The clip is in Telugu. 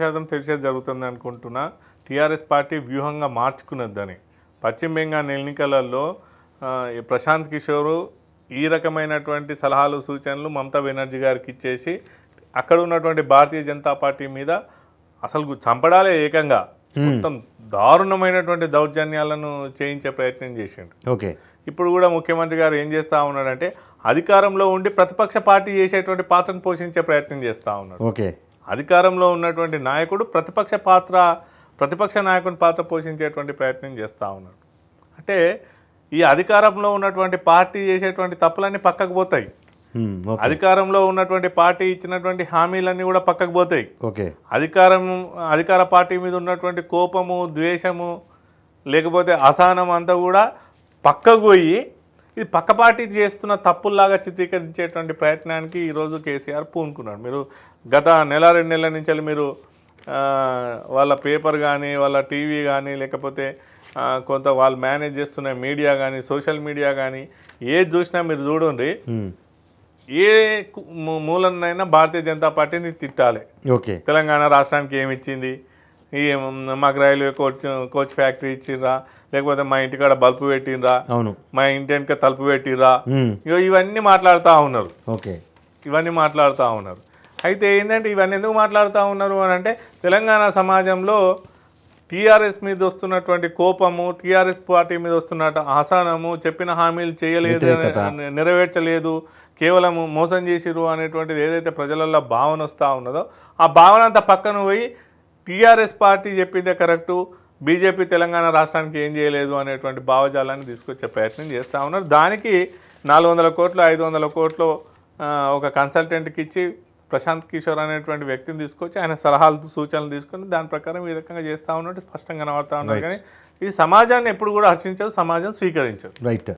శాతం తెలిసేది జరుగుతుంది అనుకుంటున్నా టీఆర్ఎస్ పార్టీ వ్యూహంగా మార్చుకున్నదని పశ్చిమ బెంగాల్ ఎన్నికలలో ప్రశాంత్ కిషోర్ ఈ రకమైనటువంటి సలహాలు సూచనలు మమతా బెనర్జీ గారికి ఇచ్చేసి అక్కడ ఉన్నటువంటి భారతీయ జనతా పార్టీ మీద అసలు చంపడాలే ఏకంగా మొత్తం దారుణమైనటువంటి దౌర్జన్యాలను చేయించే ప్రయత్నం చేసిండు ఓకే ఇప్పుడు కూడా ముఖ్యమంత్రి గారు ఏం చేస్తూ ఉన్నాడంటే అధికారంలో ఉండి ప్రతిపక్ష పార్టీ చేసేటువంటి పాత్రను పోషించే ప్రయత్నం చేస్తూ ఉన్నాడు ఓకే అధికారంలో ఉన్నటువంటి నాయకుడు ప్రతిపక్ష పాత్ర ప్రతిపక్ష నాయకుని పాత్ర పోషించేటువంటి ప్రయత్నం చేస్తూ ఉన్నాడు అంటే ఈ అధికారంలో ఉన్నటువంటి పార్టీ చేసేటువంటి తప్పులన్నీ పక్కకు పోతాయి అధికారంలో ఉన్నటువంటి పార్టీ ఇచ్చినటువంటి హామీలన్నీ కూడా పక్కకు పోతాయి ఓకే అధికారం అధికార పార్టీ మీద ఉన్నటువంటి కోపము ద్వేషము లేకపోతే అసహనం అంతా కూడా పక్కకు పోయి ఇది పక్కపాటి చేస్తున్న తప్పుల్లాగా చిత్రీకరించేటువంటి ప్రయత్నానికి ఈరోజు కేసీఆర్ పూనుకున్నాడు మీరు గత నెల రెండు నెలల నుంచి మీరు వాళ్ళ పేపర్ కానీ వాళ్ళ టీవీ కానీ లేకపోతే కొంత వాళ్ళు మేనేజ్ చేస్తున్న మీడియా కానీ సోషల్ మీడియా కానీ ఏది చూసినా మీరు చూడండి ఏ మూలనైనా భారతీయ జనతా పార్టీని తిట్టాలి ఓకే తెలంగాణ రాష్ట్రానికి ఏమి ఇచ్చింది ఈ మాకు రైల్వే కోచ్ కోచ్ ఫ్యాక్టరీ ఇచ్చిర్రా లేకపోతే మా ఇంటికాడ బల్పు పెట్టిండ్రా అవును మా ఇంటి వెనుక తలుపు పెట్టిర్రా ఇగో ఇవన్నీ మాట్లాడుతూ ఉన్నారు ఓకే ఇవన్నీ మాట్లాడుతూ ఉన్నారు అయితే ఏంటంటే ఇవన్నీ ఎందుకు మాట్లాడుతూ ఉన్నారు అని అంటే తెలంగాణ సమాజంలో టీఆర్ఎస్ మీద వస్తున్నటువంటి కోపము టీఆర్ఎస్ పార్టీ మీద వస్తున్న ఆసనము చెప్పిన హామీలు చేయలేదు నెరవేర్చలేదు కేవలం మోసం చేసిరు అనేటువంటిది ఏదైతే ప్రజలలో భావన వస్తూ ఉన్నదో ఆ భావన అంతా పక్కన పోయి టీఆర్ఎస్ పార్టీ చెప్పిందే కరెక్టు బీజేపీ తెలంగాణ రాష్ట్రానికి ఏం చేయలేదు అనేటువంటి భావజాలాన్ని తీసుకొచ్చే ప్రయత్నం చేస్తూ ఉన్నారు దానికి నాలుగు వందల కోట్లు ఐదు వందల కోట్లు ఒక కన్సల్టెంట్కి ఇచ్చి ప్రశాంత్ కిషోర్ అనేటువంటి వ్యక్తిని తీసుకొచ్చి ఆయన సలహాలు సూచనలు తీసుకుని దాని ప్రకారం ఈ రకంగా చేస్తూ ఉన్నట్టు స్పష్టంగా కనబడతా ఉన్నారు కానీ ఇది సమాజాన్ని ఎప్పుడు కూడా హర్షించదు సమాజం స్వీకరించదు రైట్